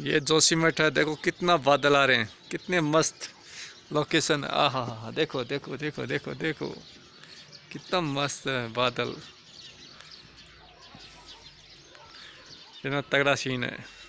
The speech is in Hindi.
ये जोशीमठ है देखो कितना बादल आ रहे हैं कितने मस्त लोकेशन आहा हा देखो देखो देखो देखो देखो कितना मस्त है बादल इतना तगड़ा सीन है